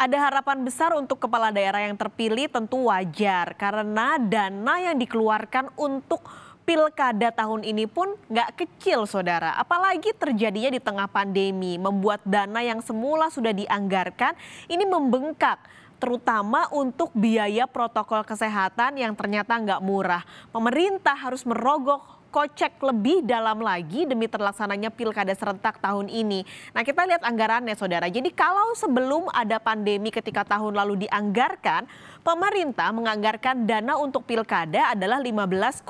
Ada harapan besar untuk kepala daerah yang terpilih tentu wajar karena dana yang dikeluarkan untuk pilkada tahun ini pun nggak kecil saudara. Apalagi terjadinya di tengah pandemi membuat dana yang semula sudah dianggarkan ini membengkak terutama untuk biaya protokol kesehatan yang ternyata nggak murah. Pemerintah harus merogoh kocek lebih dalam lagi demi terlaksananya pilkada serentak tahun ini. Nah kita lihat anggarannya saudara. Jadi kalau sebelum ada pandemi ketika tahun lalu dianggarkan, pemerintah menganggarkan dana untuk pilkada adalah 15,23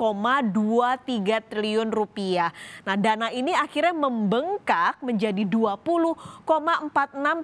triliun rupiah. Nah dana ini akhirnya membengkak menjadi 20,46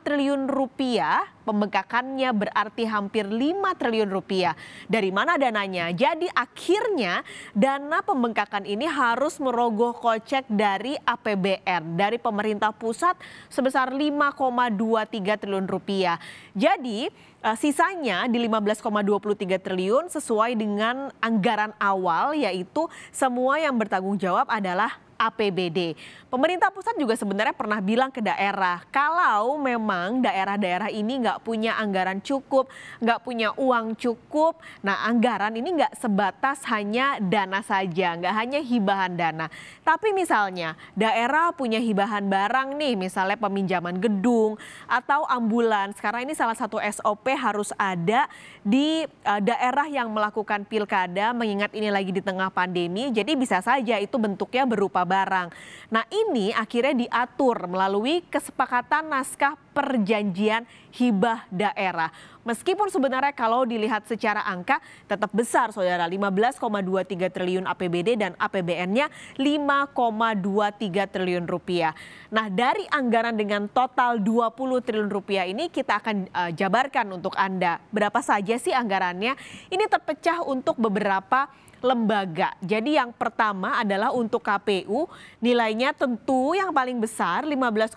triliun rupiah. Pembengkakannya berarti hampir 5 triliun rupiah. Dari mana dananya? Jadi akhirnya dana pembengkakan ini harus merogoh kocek dari APBN, dari pemerintah pusat sebesar 5,23 triliun rupiah. Jadi eh, sisanya di 15,23 triliun sesuai dengan anggaran awal yaitu semua yang bertanggung jawab adalah APBD. Pemerintah pusat juga sebenarnya pernah bilang ke daerah, kalau memang daerah-daerah ini nggak punya anggaran cukup, nggak punya uang cukup, nah anggaran ini nggak sebatas hanya dana saja, nggak hanya hibahan dana. Tapi misalnya daerah punya hibahan barang nih, misalnya peminjaman gedung atau ambulans. Sekarang ini salah satu SOP harus ada di e, daerah yang melakukan pilkada, mengingat ini lagi di tengah pandemi, jadi bisa saja itu bentuknya berupa barang. Nah ini akhirnya diatur melalui kesepakatan naskah perjanjian hibah daerah. Meskipun sebenarnya kalau dilihat secara angka tetap besar saudara 15,23 triliun APBD dan APBN-nya 5,23 triliun rupiah. Nah dari anggaran dengan total 20 triliun rupiah ini kita akan uh, jabarkan untuk Anda. Berapa saja sih anggarannya? Ini terpecah untuk beberapa lembaga. Jadi yang pertama adalah untuk KPU nilainya tentu yang paling besar 15,01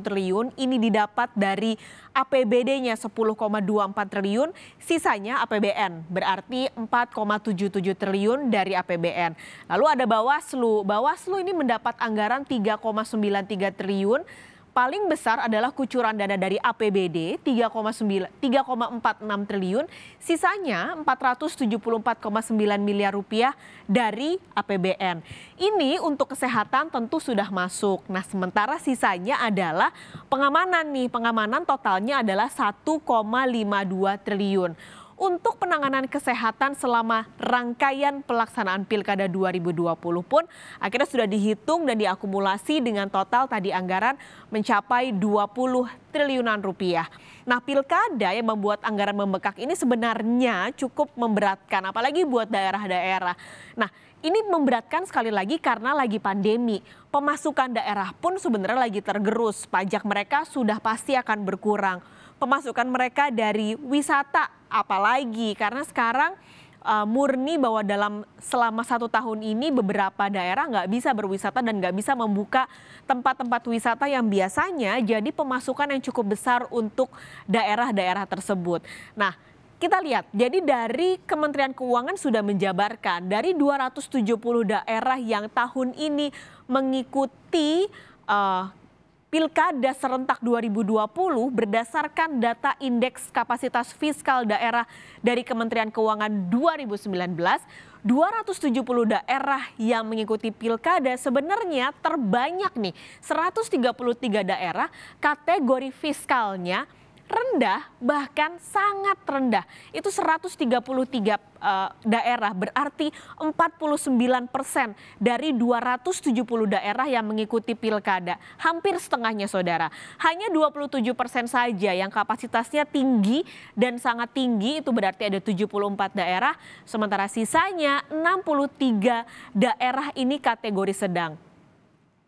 triliun ini di didapat dari APBD-nya 10,24 triliun, sisanya APBN, berarti 4,77 triliun dari APBN. Lalu ada Bawaslu, Bawaslu ini mendapat anggaran 3,93 triliun, paling besar adalah kucuran dana dari APBD 3,46 triliun, sisanya 474,9 miliar rupiah dari APBN. Ini untuk kesehatan tentu sudah masuk. Nah, sementara sisanya adalah pengamanan nih, pengamanan totalnya adalah 1,52 triliun untuk penanganan kesehatan selama rangkaian pelaksanaan Pilkada 2020 pun akhirnya sudah dihitung dan diakumulasi dengan total tadi anggaran mencapai 20 triliunan rupiah. Nah, pilkada yang membuat anggaran membekak ini sebenarnya cukup memberatkan, apalagi buat daerah-daerah. Nah, ini memberatkan sekali lagi karena lagi pandemi. Pemasukan daerah pun sebenarnya lagi tergerus, pajak mereka sudah pasti akan berkurang pemasukan mereka dari wisata apalagi karena sekarang uh, murni bahwa dalam selama satu tahun ini beberapa daerah nggak bisa berwisata dan nggak bisa membuka tempat-tempat wisata yang biasanya jadi pemasukan yang cukup besar untuk daerah-daerah tersebut. Nah, kita lihat, jadi dari Kementerian Keuangan sudah menjabarkan dari 270 daerah yang tahun ini mengikuti uh, Pilkada serentak 2020 berdasarkan data indeks kapasitas fiskal daerah dari Kementerian Keuangan 2019, 270 daerah yang mengikuti pilkada sebenarnya terbanyak nih 133 daerah kategori fiskalnya rendah bahkan sangat rendah. Itu 133 uh, eh, daerah berarti 49 persen dari 270 daerah yang mengikuti pilkada. Hampir setengahnya saudara. Hanya 27 persen saja yang kapasitasnya tinggi dan sangat tinggi itu berarti ada 74 daerah. Sementara sisanya 63 daerah ini kategori sedang.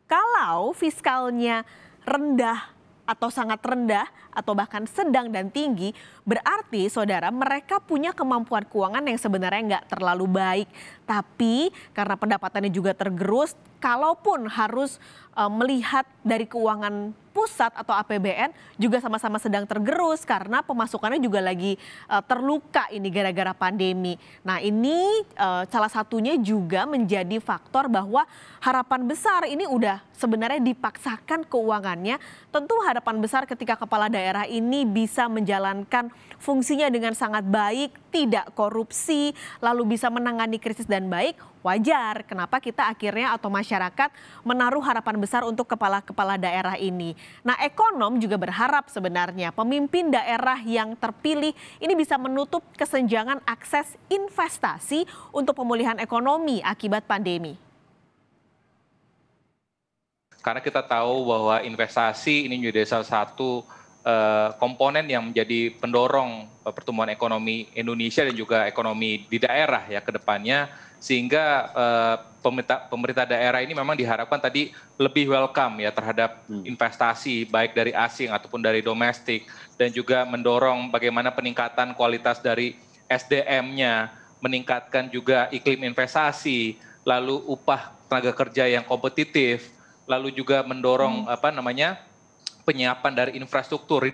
Kalau fiskalnya rendah atau sangat rendah atau bahkan sedang dan tinggi, berarti saudara mereka punya kemampuan keuangan yang sebenarnya nggak terlalu baik. Tapi karena pendapatannya juga tergerus, kalaupun harus uh, melihat dari keuangan pusat atau APBN juga sama-sama sedang tergerus karena pemasukannya juga lagi uh, terluka ini gara-gara pandemi. Nah, ini uh, salah satunya juga menjadi faktor bahwa harapan besar ini udah sebenarnya dipaksakan keuangannya. Tentu harapan besar ketika kepala daerah ini bisa menjalankan fungsinya dengan sangat baik, tidak korupsi, lalu bisa menangani krisis dan baik, wajar kenapa kita akhirnya atau masyarakat menaruh harapan besar untuk kepala-kepala daerah ini. Nah, ekonom juga berharap sebenarnya pemimpin daerah yang terpilih ini bisa menutup kesenjangan akses investasi untuk pemulihan ekonomi akibat pandemi. Karena kita tahu bahwa investasi ini menjadi salah satu Eh, komponen yang menjadi pendorong eh, pertumbuhan ekonomi Indonesia dan juga ekonomi di daerah ya ke depannya sehingga eh, pemerintah pemerintah daerah ini memang diharapkan tadi lebih welcome ya terhadap hmm. investasi baik dari asing ataupun dari domestik dan juga mendorong bagaimana peningkatan kualitas dari SDM-nya, meningkatkan juga iklim investasi, lalu upah tenaga kerja yang kompetitif, lalu juga mendorong hmm. apa namanya penyiapan dari infrastruktur